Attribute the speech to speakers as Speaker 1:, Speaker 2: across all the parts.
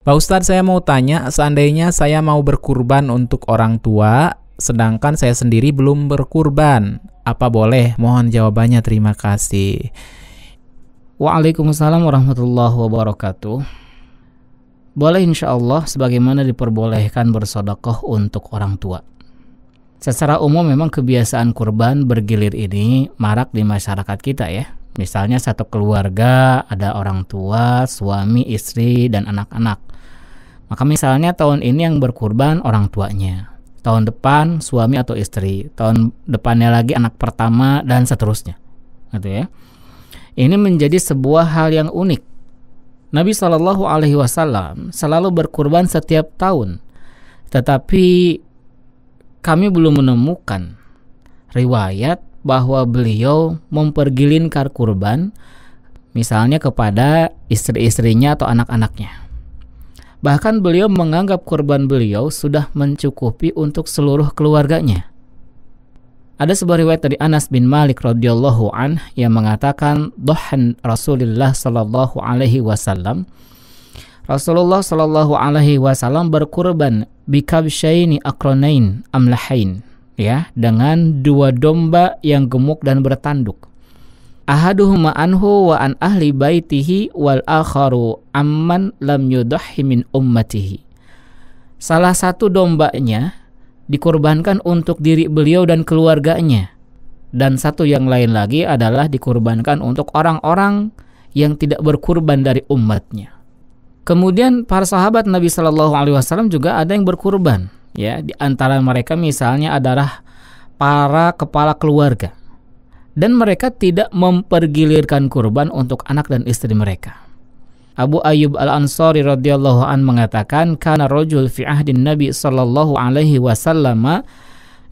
Speaker 1: Pak Ustadz saya mau tanya, seandainya saya mau berkurban untuk orang tua, sedangkan saya sendiri belum berkurban, apa boleh? Mohon jawabannya, terima kasih. Waalaikumsalam warahmatullahi wabarakatuh. Boleh insya Allah sebagaimana diperbolehkan bersodokoh untuk orang tua. Secara umum memang kebiasaan kurban bergilir ini marak di masyarakat kita ya Misalnya satu keluarga ada orang tua, suami, istri, dan anak-anak. Maka misalnya tahun ini yang berkurban orang tuanya. Tahun depan suami atau istri, tahun depannya lagi anak pertama dan seterusnya. Gitu ya. Ini menjadi sebuah hal yang unik. Nabi Shallallahu alaihi wasallam selalu berkurban setiap tahun. Tetapi kami belum menemukan riwayat bahwa beliau kar kurban misalnya kepada istri-istrinya atau anak-anaknya. Bahkan beliau menganggap kurban beliau sudah mencukupi untuk seluruh keluarganya. Ada sebuah riwayat dari Anas bin Malik radhiyallahu an yang mengatakan dohan Rasulullah shallallahu alaihi wasallam Rasulullah shallallahu alaihi wasallam berkurban bikabshaini akronain amlahain ya dengan dua domba yang gemuk dan bertanduk ahaduhuma anhu wa an ahli baitihi wal akharu amman lam yudahhi min ummatihi. Salah satu dombanya dikorbankan untuk diri beliau dan keluarganya. Dan satu yang lain lagi adalah dikorbankan untuk orang-orang yang tidak berkurban dari umatnya. Kemudian para sahabat Nabi Shallallahu Alaihi Wasallam juga ada yang berkurban Ya, di antara mereka misalnya adalah para kepala keluarga. Dan mereka tidak mempergilirkan kurban untuk anak dan istri mereka. Abu Ayyub Al-Ansari radhiyallahu an mengatakan karena rojul fi ahdin Nabi sallallahu alaihi wasallam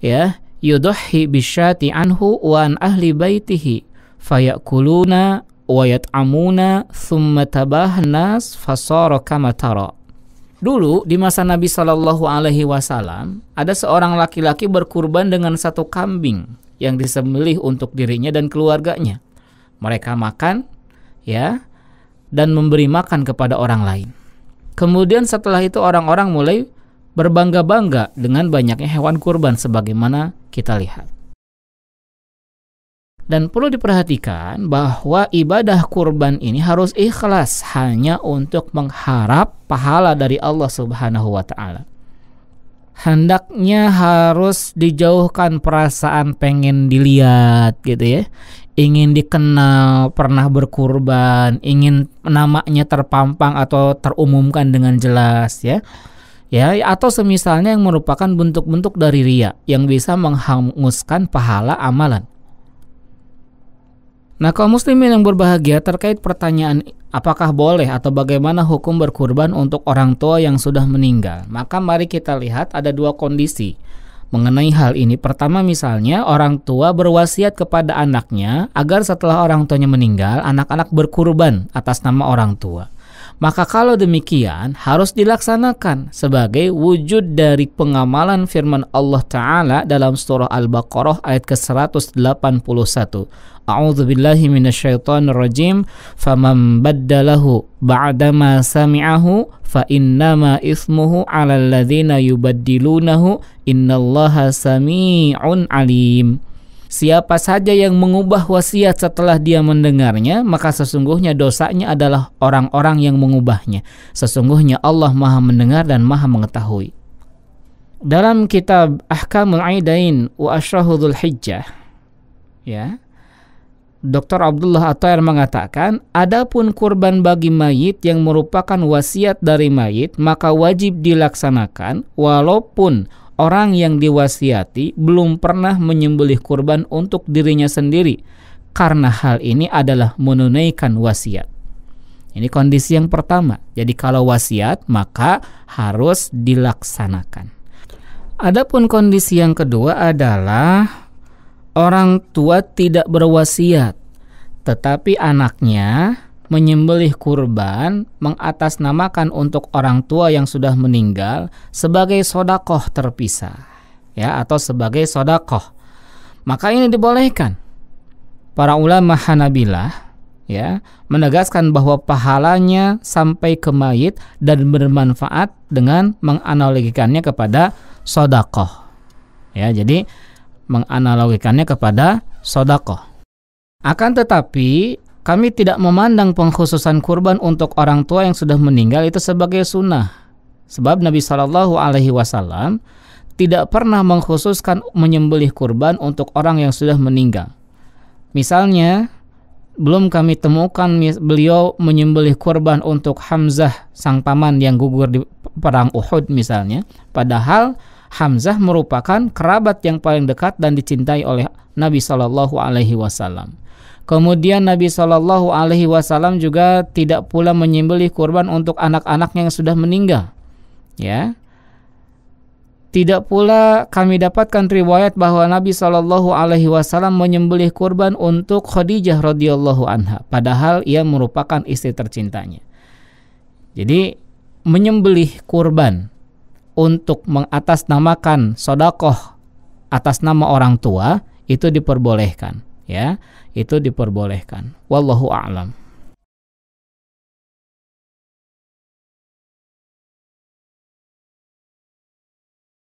Speaker 1: ya yudhi bisyati anhu wa an ahli baitihi fayakuluna wa yat'amuna thumma tabah nas fasara kama tara Dulu di masa Nabi Shallallahu Alaihi Wasallam ada seorang laki-laki berkurban dengan satu kambing yang disembelih untuk dirinya dan keluarganya. Mereka makan, ya, dan memberi makan kepada orang lain. Kemudian setelah itu orang-orang mulai berbangga-bangga dengan banyaknya hewan kurban sebagaimana kita lihat. Dan perlu diperhatikan bahwa ibadah kurban ini harus ikhlas hanya untuk mengharap pahala dari Allah Subhanahu wa taala. Hendaknya harus dijauhkan perasaan pengen dilihat gitu ya. Ingin dikenal, pernah berkurban, ingin namanya terpampang atau terumumkan dengan jelas ya ya atau semisalnya yang merupakan bentuk-bentuk dari ria yang bisa menghanguskan pahala amalan. Nah, kaum muslimin yang berbahagia terkait pertanyaan apakah boleh atau bagaimana hukum berkurban untuk orang tua yang sudah meninggal. Maka mari kita lihat ada dua kondisi mengenai hal ini. Pertama misalnya orang tua berwasiat kepada anaknya agar setelah orang tuanya meninggal, anak-anak berkurban atas nama orang tua. Maka kalau demikian harus dilaksanakan sebagai wujud dari pengamalan firman Allah Ta'ala dalam surah Al-Baqarah ayat ke-181. billahi minasyaitonir rajim. faman baddalahu ba'dama sami'ahu fa innama ismuhu 'alal ladzina yubaddilunahu innallaha sami'un 'alim. Siapa saja yang mengubah wasiat setelah dia mendengarnya, maka sesungguhnya dosanya adalah orang-orang yang mengubahnya. Sesungguhnya Allah Maha Mendengar dan Maha Mengetahui. Dalam kitab Ahkamul Aidain wa Ashrahudul Hijjah, ya, Dr. Abdullah Attair mengatakan, adapun kurban bagi mayit yang merupakan wasiat dari mayit, maka wajib dilaksanakan walaupun orang yang diwasiati belum pernah menyembelih kurban untuk dirinya sendiri karena hal ini adalah menunaikan wasiat. Ini kondisi yang pertama. Jadi kalau wasiat maka harus dilaksanakan. Adapun kondisi yang kedua adalah orang tua tidak berwasiat tetapi anaknya menyembelih kurban mengatasnamakan untuk orang tua yang sudah meninggal sebagai sodakoh terpisah ya atau sebagai sodakoh maka ini dibolehkan para ulama Hanabilah ya menegaskan bahwa pahalanya sampai ke mayit dan bermanfaat dengan menganalogikannya kepada sodakoh ya jadi menganalogikannya kepada sodakoh akan tetapi kami tidak memandang pengkhususan kurban untuk orang tua yang sudah meninggal itu sebagai sunnah. Sebab Nabi Shallallahu Alaihi Wasallam tidak pernah mengkhususkan menyembelih kurban untuk orang yang sudah meninggal. Misalnya, belum kami temukan beliau menyembelih kurban untuk Hamzah sang paman yang gugur di perang Uhud misalnya. Padahal Hamzah merupakan kerabat yang paling dekat dan dicintai oleh Nabi Shallallahu Alaihi Wasallam. Kemudian Nabi Shallallahu Alaihi Wasallam juga tidak pula menyembelih kurban untuk anak-anak yang sudah meninggal. Ya, tidak pula kami dapatkan riwayat bahwa Nabi Shallallahu Alaihi Wasallam menyembelih kurban untuk Khadijah radhiyallahu anha, padahal ia merupakan istri tercintanya. Jadi menyembelih kurban untuk mengatasnamakan sodakoh atas nama orang tua itu diperbolehkan ya itu diperbolehkan wallahu a'lam